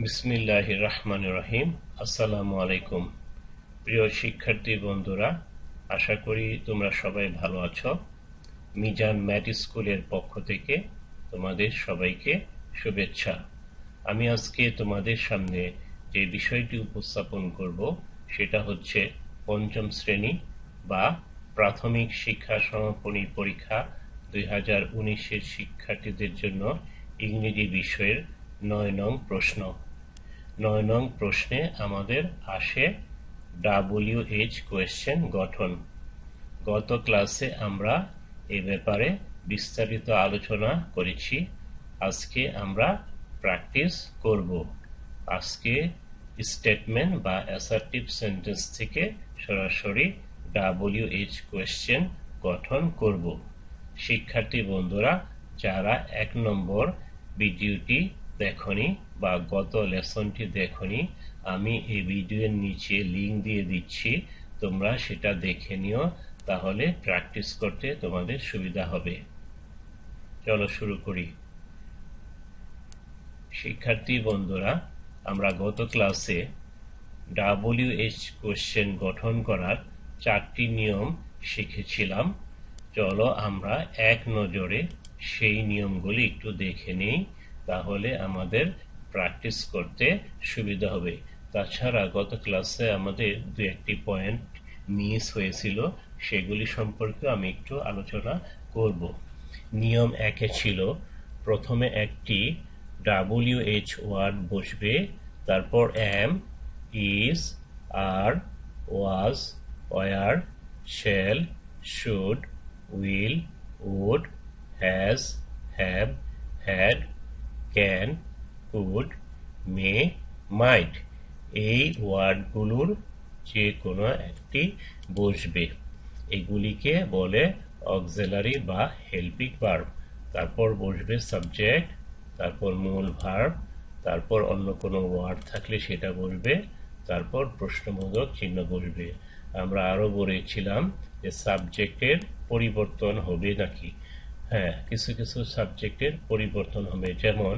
বিসমিল্লাহ রহমান রহিম আসসালামু আলাইকুম প্রিয় শিক্ষার্থী বন্ধুরা আশা করি তোমরা সবাই ভালো আছো মিজান ম্যাট স্কুলের পক্ষ থেকে তোমাদের সবাইকে শুভেচ্ছা আমি আজকে তোমাদের সামনে যে বিষয়টি উপস্থাপন করব সেটা হচ্ছে পঞ্চম শ্রেণী বা প্রাথমিক শিক্ষা সমাপনী পরীক্ষা দুই হাজার উনিশের শিক্ষার্থীদের জন্য ইংরেজি বিষয়ের নয় নং প্রশ্ন নয় নং প্রশ্নে আমাদের আসে ডাব্লিউ এইচ কোয়েশ্চেন গঠন গত ক্লাসে আমরা এ ব্যাপারে বিস্তারিত আলোচনা করেছি আজকে আমরা প্র্যাকটিস করব আজকে স্টেটমেন্ট বা অ্যাসার্টিভ সেন্টেন্স থেকে সরাসরি ডাব্লিউ এইচ কোয়েশ্চেন গঠন করব শিক্ষার্থী বন্ধুরা যারা এক নম্বর ভিডিওটি দেখনি বা গত লেসনটি দেখনি আমি এই ভিডিওর নিচে লিঙ্ক দিয়ে দিচ্ছি তোমরা সেটা দেখে নিও তাহলে প্র্যাকটিস করতে তোমাদের সুবিধা হবে চলো শুরু করি শিক্ষার্থী বন্ধুরা আমরা গত ক্লাসে ডাব্লিউএইচ কোশ্চেন গঠন করার চারটি নিয়ম শিখেছিলাম চলো আমরা এক নজরে সেই নিয়মগুলি একটু দেখে নেই তাহলে আমাদের প্র্যাকটিস করতে সুবিধা হবে তাছাড়া গত ক্লাসে আমাদের দু একটি পয়েন্ট মিস হয়েছিল সেগুলি সম্পর্কে আমি একটু আলোচনা করব নিয়ম একে ছিল প্রথমে একটি ডাব্লিউ এইচ ওয়ার্ড বসবে তারপর am is are was were shall should will would has have had can could may might এই ওয়ার্ডগুলোর যে কোনো একটি বসবে এগুলিকে বলে অক্সেলারি বা হেল্পিং ভার্ব তারপর বসবে সাবজেক্ট তারপর মূল ভার্ব তারপর অন্য কোনো ওয়ার্ড থাকলে সেটা বসবে তারপর প্রশ্নবোধক চিহ্ন বসবে আমরা আরও বলেছিলাম যে সাবজেক্টের পরিবর্তন হবে নাকি হ্যাঁ কিছু কিছু সাবজেক্টের পরিবর্তন হবে যেমন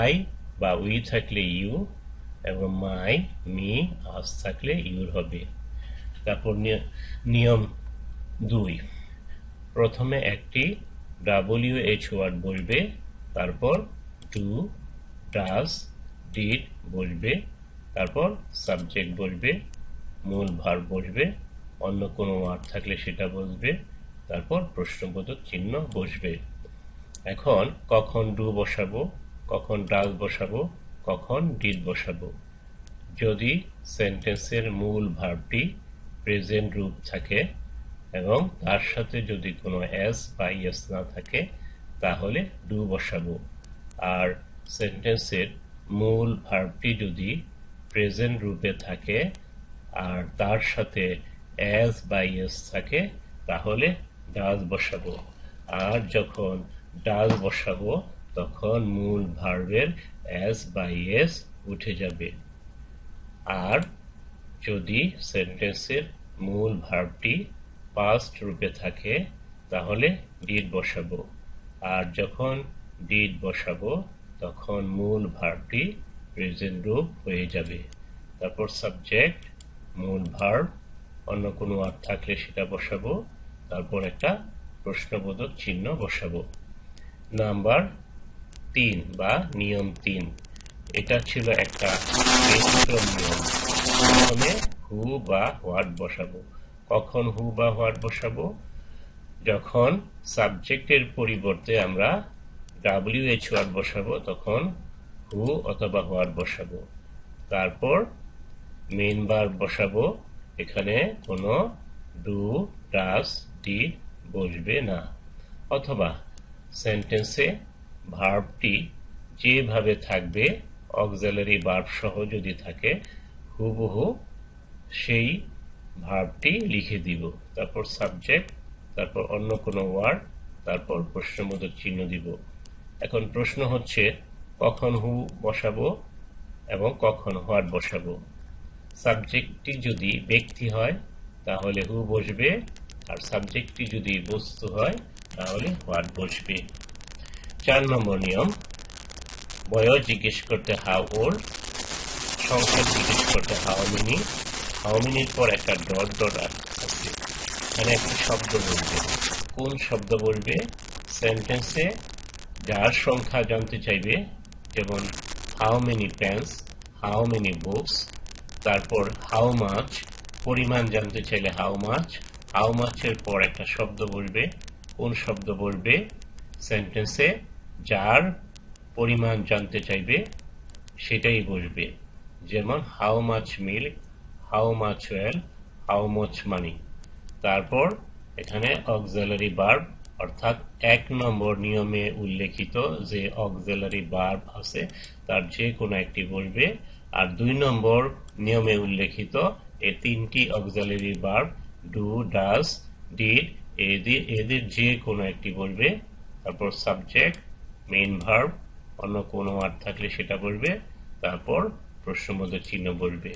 আই বা উই থাকলে ইউ এবং মাই মি আস থাকলে ইউর হবে তারপর নিয়ম দুই প্রথমে একটি ডাবলিউ এইচ ওয়ার্ড বলবে তারপর টু ডাস ডিড বলবে তারপর সাবজেক্ট বলবে মূল ভার বসবে অন্য কোনো ওয়ার্ড থাকলে সেটা বসবে তারপর প্রশ্নবোধক চিহ্ন বসবে এখন কখন ডু বসাবো কখন ডাল বসাবো কখন ডিল বসাবো যদি সেন্টেন্সের মূল ভাবটি প্রেজেন্ট রূপ থাকে এবং তার সাথে যদি কোনো এস বা ইয়েস না থাকে তাহলে ডু বসাবো আর সেন্টেন্সের মূল ভার্বটি যদি প্রেজেন্ট রূপে থাকে আর তার সাথে অ্যাজ বা ইয়েস থাকে তাহলে ডাল বসাবো আর যখন ডাল বসাবো তখন মূল ভার্বের এস বাই এস উঠে যাবে আর যদি সেন্টেন্সের মূল ভার্বটি পাস্ট রূপে থাকে তাহলে ডিট বসাবো আর যখন ডিট বসাবো তখন মূল ভার্বটি প্রেজেন্ট রূপ হয়ে যাবে তারপর সাবজেক্ট মূল ভার্ব অন্য কোনো আর্থ থাকলে সেটা বসাবো তারপর একটা প্রশ্নবোধক চিহ্ন বসাবো নাম্বার তিন বা নিয়ম তিন এটা ছিল একটা নিয়ম প্রথমে হু বা হোয়াট বসাবো কখন হু বা হোয়াট বসাবো যখন সাবজেক্টের পরিবর্তে আমরা ডাব্লিউ এইচ ওয়ার্ড বসাবো তখন হু অথবা হোয়াট বসাবো তারপর মেন বার বসাবো এখানে কোনো ডু ডাস ভার্বটি বসবে না অথবা সেন্টেন্সে ভার্বটি যেভাবে থাকবে অক্সেলারি ভার্ব সহ যদি থাকে হুবহু সেই ভার্বটি লিখে দিব তারপর সাবজেক্ট তারপর অন্য কোনো ওয়ার্ড তারপর প্রশ্নবোধক চিহ্ন দিব এখন প্রশ্ন হচ্ছে কখন হু বসাবো এবং কখন হোয়ার্ড বসাবো সাবজেক্টটি যদি ব্যক্তি হয় তাহলে হু বসবে আর সাবজেক্টটি যদি বস্তু হয় তাহলে হোয়াট বসবে চার নম্বর নিয়ম বয়স জিজ্ঞেস করতে হাউ ওল্ড সংখ্যা জিজ্ঞেস করতে হাউ মিনি হাউ মিনির পর একটা ডট ডট আসবে মানে একটা শব্দ বলবে কোন শব্দ বলবে সেন্টেন্সে যার সংখ্যা জানতে চাইবে যেমন how many pens how many books তারপর হাউ মাছ পরিমাণ জানতে চাইলে হাউ মাছ মাছের পর একটা শব্দ বসবে কোন শব্দ বসবে সেন্টেন্সে যার পরিমাণ জানতে চাইবে সেটাই বসবে যেমন how much milk how much oil how much money তারপর এখানে অক্সেলারি বার্ব অর্থাৎ এক নম্বর নিয়মে উল্লেখিত যে অক্সেলারি বার্ব আছে তার যে কোনো একটি বসবে আর দুই নম্বর নিয়মে উল্লেখিত এই তিনটি auxiliary verb do does did এদের এদের যে কোনো একটি বলবে তারপর সাবজেক্ট মেইন ভার্ব অন্য কোনো আর থাকলে সেটা বলবে তারপর প্রশ্নবোধক চিহ্ন বলবে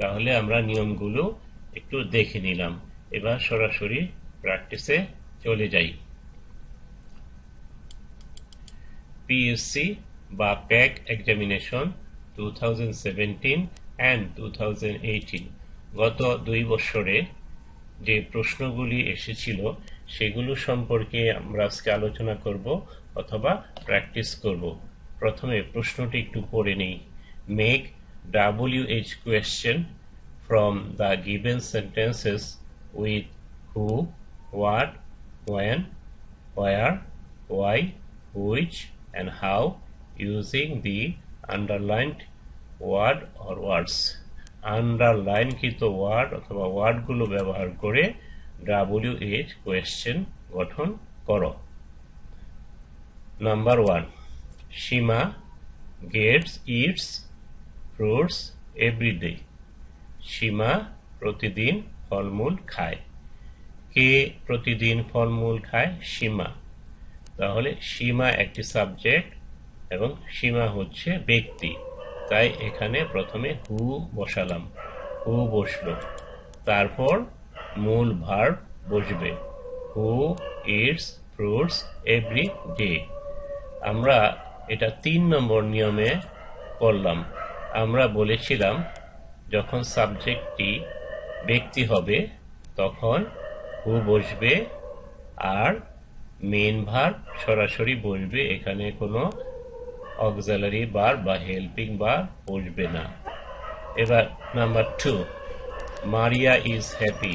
তাহলে আমরা নিয়মগুলো একটু দেখে নিলাম এবার সরাসরি প্র্যাকটিসে চলে যাই পিএসসি বা PEC examination two thousand seventeen and two thousand eighteen গত দুই বছরে যে প্রশ্নগুলি এসেছিল সেগুলো সম্পর্কে আমরা আজকে আলোচনা করব অথবা প্র্যাকটিস করব প্রথমে প্রশ্নটি একটু পড়ে নেই make W H question from the given sentences with who what when where why which and how using the underlined word or words আন্ডারলাইনকৃত ওয়ার্ড অথবা ওয়ার্ডগুলো ব্যবহার করে ডাব্লিউ এইচ কোয়েশ্চেন গঠন করো number one Sima gets eats fruits everyday Sima প্রতিদিন ফলমূল খায় কে প্রতিদিন ফলমূল খায় সীমা তাহলে সীমা একটি সাবজেক্ট এবং সীমা হচ্ছে ব্যক্তি তাই এখানে প্রথমে হু বসালাম হু বসলো তারপর মূল ভার্ব বসবে who eats fruits every day আমরা এটা তিন নম্বর নিয়মে করলাম আমরা বলেছিলাম যখন সাবজেক্টটি ব্যক্তি হবে তখন হু বসবে আর মেন ভার সরাসরি বসবে এখানে কোনো অক্সালারি বার বা হেল্পিং বার বসবে না এবার number two Maria is happy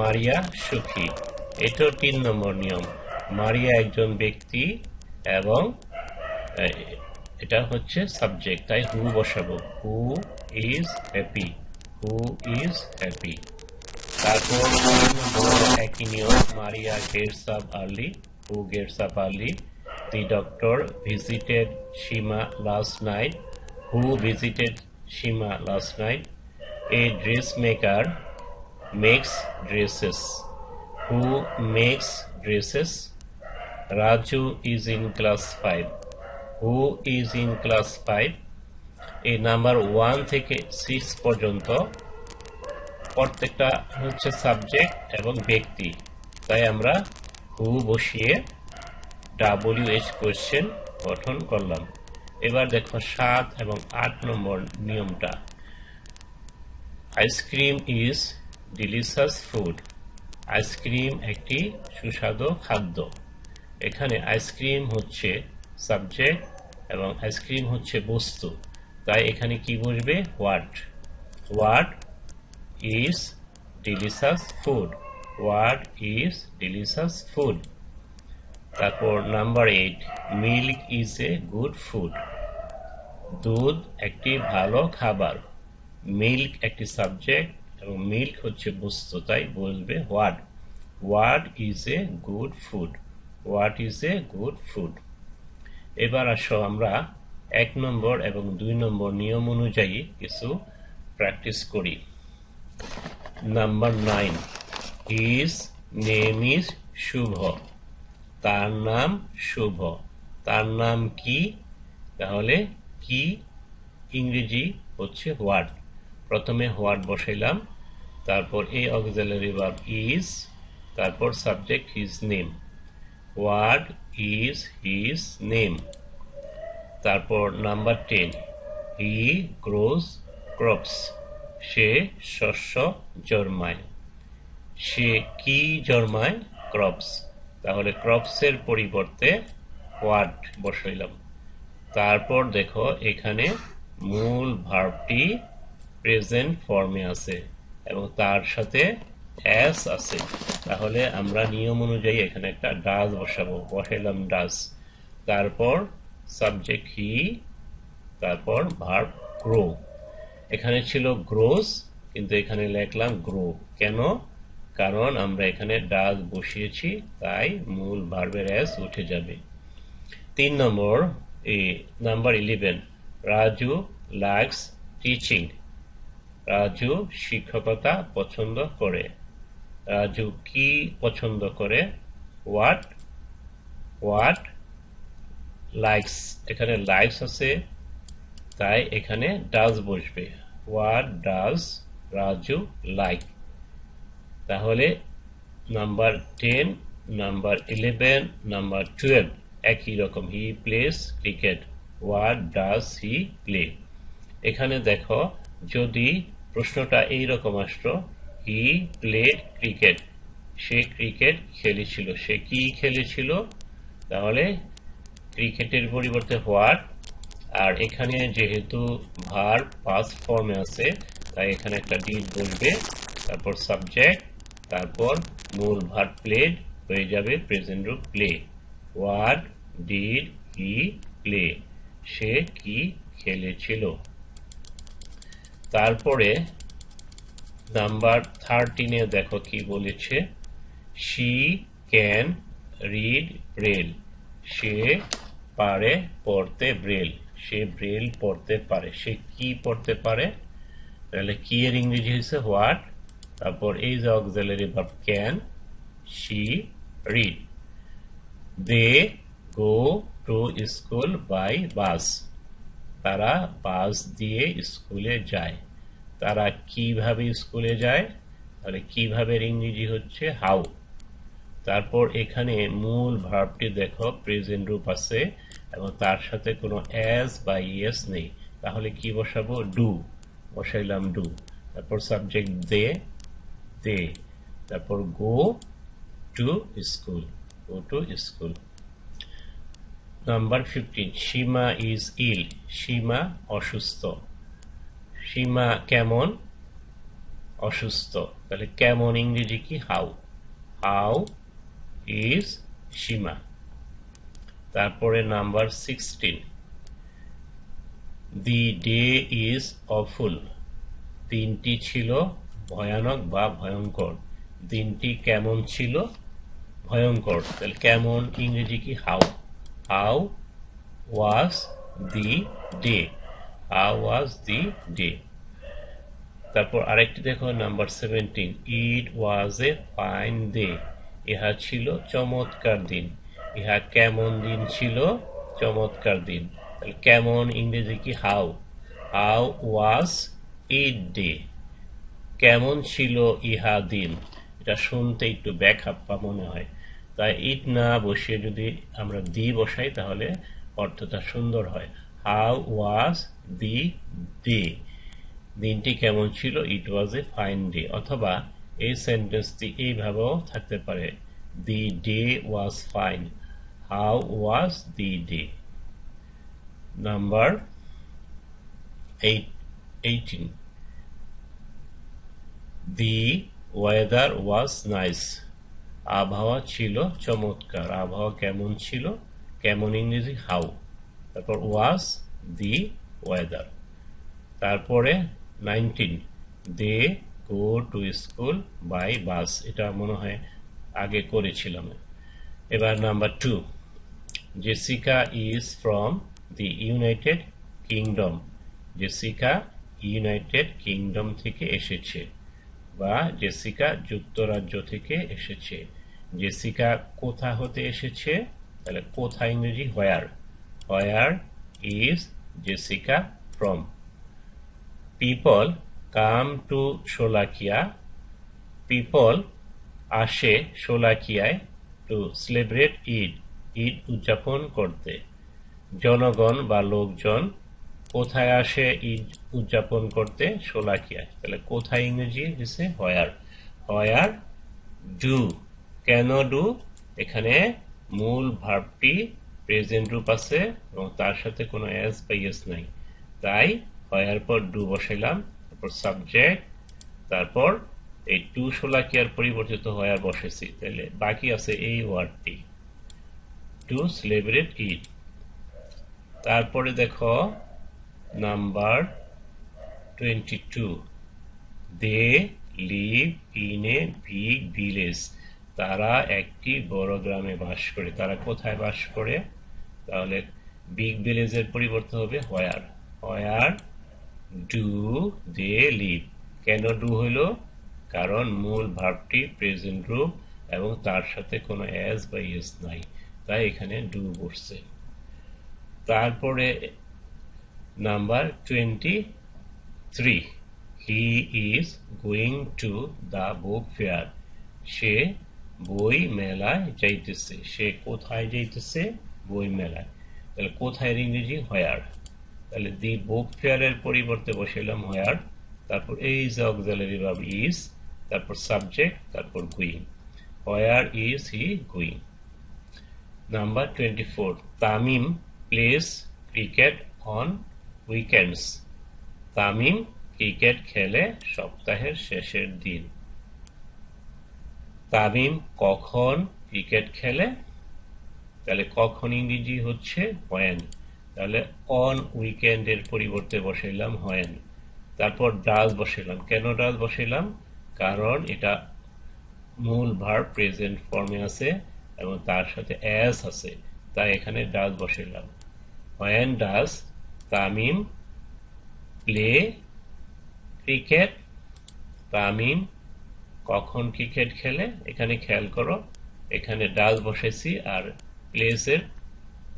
Maria সুখী এটাও তিন নম্বর নিয়ম মারিয়া একজন ব্যক্তি এবং এটা হচ্ছে সাবজেক্ট তাই হু বসাবো who is happy who is happy তারপর একই নিয়ম Maria gets up early who gets up early The doctor visited Shima last night. Who visited Shima last night? A dressmaker makes dresses. Who makes dresses? Raju is in class 5. Who is in class 5? A number 1 থেকে 6 পর্যন্ত প্রত্যেকটা হচ্ছে subject এবং ব্যক্তি তাই আমরা হু বসিয়ে W H question গঠন করলাম এবার দেখো সাত এবং আট নম্বর নিয়মটা ice cream is delicious food ice cream একটি সুস্বাদু খাদ্য এখানে আইসক্রিম হচ্ছে সাবজেক্ট এবং আইসক্রিম হচ্ছে বস্তু তাই এখানে কি বসবে what what is delicious food what is delicious food তারপর number eight milk is a good food দুধ একটি ভালো খাবার মিল্ক একটি সাবজেক্ট এবং মিল্ক হচ্ছে বস্তু তাই বলবে what what is a good food what is a good food এবার আসো আমরা এক নম্বর এবং দুই নম্বর নিয়ম অনুযায়ী কিছু প্র্যাকটিস করি number nine is name is Shuvo তার নাম শুভ তার নাম কি তাহলে কি ইংরেজি হচ্ছে হোয়াট প্রথমে হোয়াট বসাইলাম তারপর এই অক্সিলারি ভার্ব ইজ তারপর subject his name what is his name তারপর number ten he grows crops সে শস্য জন্মায় সে কি জন্মায় ক্রপস তাহলে ক্রপসের পরিবর্তে কোয়াড বসাইলাম তারপর দেখো এখানে মূল ভার্বটি প্রেজেন্ট ফর্মে আছে এবং তার সাথে অ্যাস আছে তাহলে আমরা নিয়ম অনুযায়ী এখানে একটা ডাজ বসাবো বসাইলাম ডাজ তারপর সাবজেক্ট হি তারপর ভার্ব গ্রো এখানে ছিল গ্রোস কিন্তু এখানে লিখলাম গ্রো কেন কারণ আমরা এখানে ডাজ বসিয়েছি তাই মূল ভার্বের অ্যাস উঠে যাবে তিন নম্বর এই number eleven Raju likes teaching Raju শিক্ষকতা পছন্দ করে রাজু কি পছন্দ করে হোয়াট হোয়াট লাইকস এখানে লাইকস আছে তাই এখানে ডাজ বসবে হোয়াট ডাজ রাজু লাইক তাহলে number ten number eleven number twelve একই রকম he plays cricket what does he play এখানে দেখো যদি প্রশ্নটা এই রকম আসলো হি প্লে ক্রিকেট সে ক্রিকেট খেলেছিল সে কি খেলেছিল তাহলে ক্রিকেটের পরিবর্তে হোয়াট আর এখানে যেহেতু ভার পাস ফর্মে আছে তাই এখানে একটা ডিট বলবে তারপর সাবজেক্ট তারপর মূল ভাত প্লেড হয়ে যাবে প্রেজেন্ট রূপ play what did he play সে কি খেলেছিল তারপরে নাম্বার থার্টিনে দেখো কি বলেছে শি ক্যান রিড ব্রেল সে পারে পড়তে ব্রেল সে ব্রেল পড়তে পারে সে কি পড়তে পারে তাহলে কি এর ইংরেজি হয়েছে হোয়াট তারপর এই যে auxiliary verb can she read they go to school by bus তারা বাস দিয়ে স্কুলে যায় তারা কিভাবে স্কুলে যায় তাহলে কিভাবে ইংরেজি হচ্ছে হাউ তারপর এখানে মূল ভার্বটি দেখো প্রেজেন্ট রূপ আছে এবং তার সাথে কোনো অ্যাজ বা ইয়েস নেই তাহলে কি বসাবো ডু বসাইলাম ডু তারপর সাবজেক্ট দে দে তারপর go to school go to school number fifteen Sima is ill Sima অসুস্থ সীমা কেমন অসুস্থ তাহলে কেমন ইংরেজি কি হাউ হাউ ইজ সীমা তারপরে number sixteen the day is awful দিনটি ছিল ভয়ানক বা ভয়ঙ্কর দিনটি কেমন ছিল ভয়ঙ্কর তাহলে কেমন ইংরেজি কি how how was the day how was the day তারপর আরেকটি দেখো number seventeen it was a fine day ইহা ছিল চমৎকার দিন ইহা কেমন দিন ছিল চমৎকার দিন তাহলে কেমন ইংরেজি কি how how was it day কেমন ছিল ইহা দিন এটা শুনতে একটু ব্যাখাপ্পা মনে হয় তাই ইট না বসিয়ে যদি আমরা দি বসাই তাহলে অর্থটা সুন্দর হয় হাউ ওয়াজ দি ডে দিনটি কেমন ছিল ইট ওয়াজ এ ফাইন ডে অথবা এই সেন্টেন্সটি এইভাবেও থাকতে পারে the day was fine how was the day number eight eighteen the weather was nice আবহাওয়া ছিল চমৎকার আবহাওয়া কেমন ছিল কেমন ইংরেজি হাউ তারপর ওয়াজ দি ওয়েদার তারপরে nineteen they go to school by bus এটা মনে হয় আগে করেছিলাম এবার number two Jessica is from the United Kingdom Jessica United Kingdom থেকে এসেছে বা জেসিকা যুক্তরাজ্য থেকে এসেছে জেসিকা কোথা হতে এসেছে তাহলে কোথা ইংরেজি where where is Jessica from people come to Sholakia people আসে সোলাকিয়ায় টু সেলিব্রেট ঈদ ঈদ উদযাপন করতে জনগণ বা লোকজন কোথায় আসে ঈদ উদযাপন করতে শোলাকিয়ায় তাহলে কোথায় ইংরেজি দিছে হয়ার হয়ার ডু কেন ডু এখানে মূল ভার্বটি প্রেজেন্ট রূপ আছে এবং তার সাথে কোনো এস বা ইয়েস নাই তাই হয়ার পর ডু বসাইলাম তারপর সাবজেক্ট তারপর এই টু শোলাকিয়ার পরিবর্তিত হয়ার বসেছি তাহলে বাকি আছে এই ওয়ার্ডটি টু সেলিব্রেট ঈদ তারপরে দেখো number twenty two they live in a big village তারা একটি বড় গ্রামে বাস করে তারা কোথায় বাস করে তাহলে বিগ ভিলেজের পরিবর্তে হবে where where do they live কেন ডু হইল কারণ মূল ভাবটি প্রেজেন্ট রূপ এবং তার সাথে কোনো অ্যাজ বা ইয়েস নাই তাই এখানে ডু বসছে তারপরে number 23 he is going to the book fair সে বই মেলায় যাইতেছে সে কোথায় যাইতেছে বই মেলায় তাহলে কোথায় ইংরেজি হয়ার তাহলে দি বুক ফেয়ারের পরিবর্তে বসাইলাম হয়ার তারপর এই যে অক্সালারি ভাব ইজ তারপর সাবজেক্ট তারপর going where is he going number twenty four Tamim plays cricket on weekends Tamim cricket খেলে সপ্তাহের শেষের দিন তামিম কখন ক্রিকেট খেলে তাহলে কখন ইংরেজি হচ্ছে হয়েন তাহলে অন উইকেন্ডের পরিবর্তে বসাইলাম হয়েন তারপর ডাজ বসাইলাম কেন ডাজ বসাইলাম কারণ এটা মূল ভার প্রেজেন্ট ফর্মে আছে এবং তার সাথে অ্যাস আছে তাই এখানে ডাজ বসাইলাম when does Tamim play cricket Tamim কখন ক্রিকেট খেলে এখানে খেয়াল করো এখানে ডাল বসেছি আর প্লেসের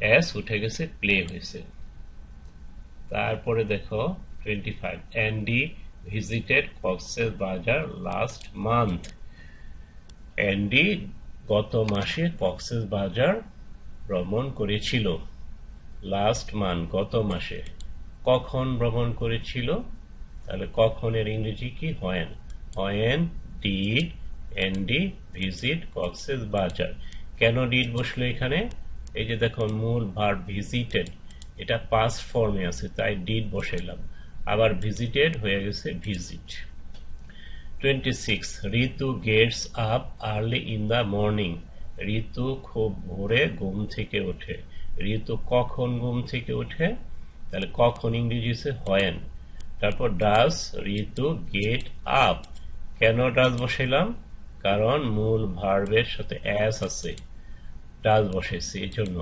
অ্যাস উঠে গেছে প্লে হয়েছে তারপরে দেখো twenty five Andy visited Cox's Bazar last month Andy গত মাসে কক্সেস বাজার ভ্রমণ করেছিল লাস্ট মান গত মাসে কখন ভ্রমণ করেছিল তাহলে কখনের ইংরেজি কি when when did Andy visit Cox's Bazar কেন ডিড বসলো এখানে এই যে দেখো মূল ভার ভিজিটেড এটা পাস ফর্মে আছে তাই ডিট বসাইলাম আবার ভিজিটেড হয়ে গেছে visit twenty six Ritu gets up early in the morning Ritu খুব ভোরে ঘুম থেকে ওঠে ঋতু কখন ঘুম থেকে ওঠে তাহলে কখন ইংরেজিতে হয়েন তারপর ডাস ঋতু গেট আপ কেন ডাস বসাইলাম কারণ মূল ভার্বের সাথে অ্যাস আছে ডাস বসেছি এই জন্য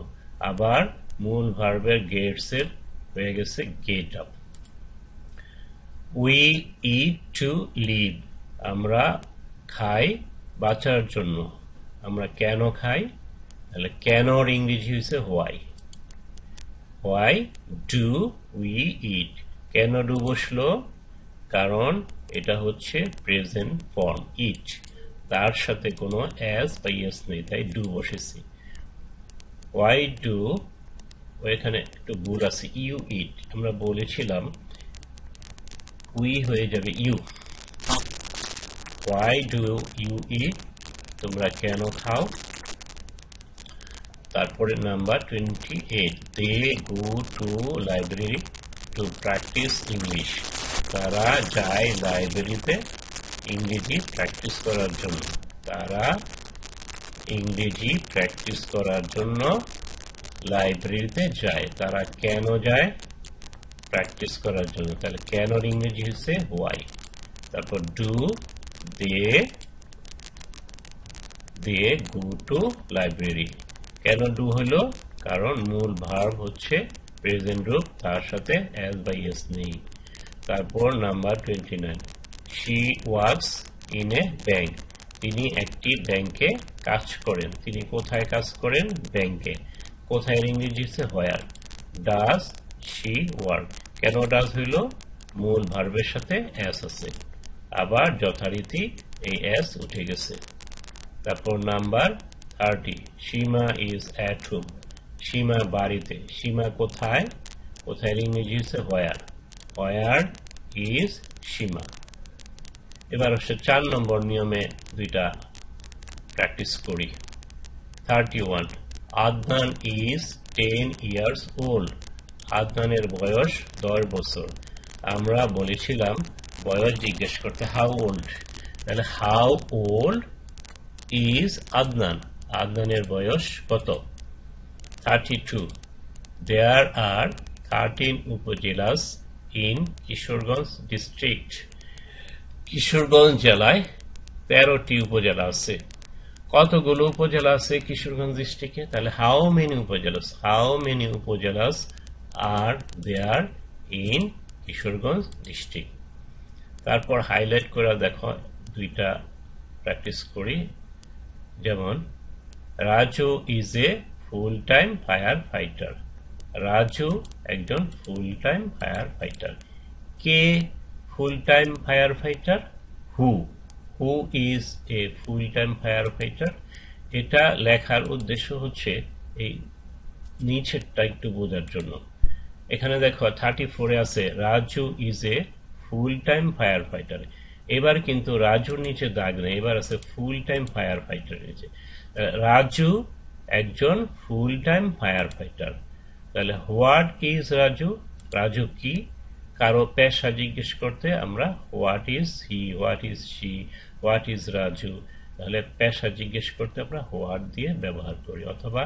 আবার মূল ভার্বের গেটসের হয়ে গেছে get up we eat to live আমরা খাই বাঁচার জন্য আমরা কেন খাই তাহলে কেনর ইংরেজি হয়েছে why why do we eat কেন ডু বসলো কারণ এটা হচ্ছে প্রেজেন্ট ফর্ম ইট তার সাথে কোনো অ্যাজ বা ইয়েস নেই তাই ডু বসেছি ওয়াই ডু ওইখানে একটু ভুল আছে ইউ ইট আমরা বলেছিলাম উই হয়ে যাবে you why do you eat তোমরা কেন খাও তারপরে number twenty eight they go to library to practice English তারা যায় লাইব্রেরিতে ইংরেজি প্র্যাকটিস করার জন্য তারা ইংরেজি প্র্যাকটিস করার জন্য লাইব্রেরিতে যায় তারা কেন যায় প্র্যাকটিস করার জন্য তাহলে কেন ইংরেজি হিসেবে হোয়াই তারপর ডু দে দিয়ে গো টু লাইব্রেরি কেন ডু হলো কারণ মূল ভার্ব হচ্ছে প্রেজেন্ট রূপ তার সাথে এস বাই এস নেই তারপর number twenty nine she works in a bank তিনি একটি ব্যাংকে কাজ করেন তিনি কোথায় কাজ করেন ব্যাংকে কোথায় ইংরেজি হচ্ছে হোয়ার ডাস শি ওয়ার্ক কেন ডাস হইল মূল ভার্বের সাথে এস আছে আবার যথারীতি এই এস উঠে গেছে তারপর number thirty Sima is at home Sima বাড়িতে সীমা কোথায় কোথায় ইংরেজি হচ্ছে হোয়ার হোয়ার ইজ সীমা এবার হচ্ছে চার নম্বর নিয়মে দুইটা প্র্যাকটিস করি thirty one Adnan is ten years old আদনানের বয়স দশ বছর আমরা বলেছিলাম বয়স জিজ্ঞেস করতে হাউ ওল্ড তাহলে হাউ ওল্ড ইজ আদনান আদনানের বয়স কত thirty two there are thirteen upazilas in Kishoreganj district Kishoreganj জেলায় তেরোটি উপজেলা আছে কতগুলো উপজেলা আছে কিশোরগঞ্জ ডিস্ট্রিক্টে তাহলে how many upazilas how many upazilas are there in Kishoreganj district তারপর হাইলাইট করে দেখো দুইটা প্র্যাকটিস করি যেমন Raju is a full time firefighter Raju একজন ফুল টাইম ফায়ার ফাইটার কে full time firefighter who who is a full time firefighter এটা লেখার উদ্দেশ্য হচ্ছে এই নিচেরটা একটু বোঝার জন্য এখানে দেখো থার্টি ফোরে আছে Raju is a full time firefighter এবার কিন্তু রাজুর নিচে দাগ নেই এবার আছে ফুল টাইম ফায়ার ফাইটার নিচে রাজু একজন ফুল টাইম ফায়ার ফাইটার তাহলে হোয়াট ইজ রাজু রাজু কি কারো পেশা জিজ্ঞেস করতে আমরা what is he what is she what is Raju তাহলে পেশা জিজ্ঞেস করতে আমরা হোয়াট দিয়ে ব্যবহার করি অথবা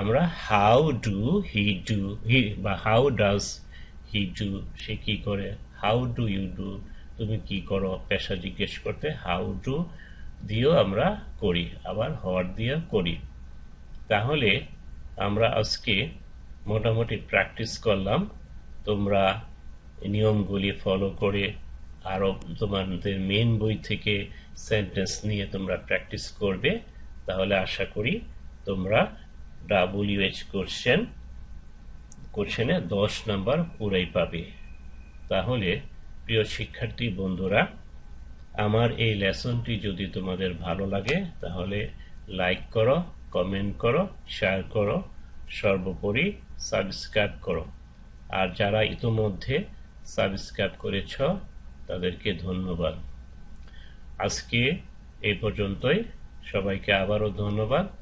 আমরা how do he do he বা হাউ ডাজ হি ডু সে কি করে হাউ ডু ইউ ডু তুমি কি করো পেশা জিজ্ঞেস করতে হাউ ডু দিয়েও আমরা করি আবার হওয়ার দিয়েও করি তাহলে আমরা আজকে মোটামুটি প্র্যাকটিস করলাম তোমরা নিয়মগুলি ফলো করে আরও তোমাদের মেন বই থেকে সেন্টেন্স নিয়ে তোমরা প্র্যাকটিস করবে তাহলে আশা করি তোমরা ডাব্লিউ এইচ কোশ্চেন কোশ্চেনে দশ নাম্বার পুরাই পাবে তাহলে প্রিয় শিক্ষার্থী বন্ধুরা আমার এই লেসনটি যদি তোমাদের ভালো লাগে তাহলে লাইক করো কমেন্ট করো শেয়ার করো সর্বোপরি সাবস্ক্রাইব করো আর যারা ইতোমধ্যে সাবস্ক্রাইব করেছ তাদেরকে ধন্যবাদ আজকে এই পর্যন্তই সবাইকে আবারও ধন্যবাদ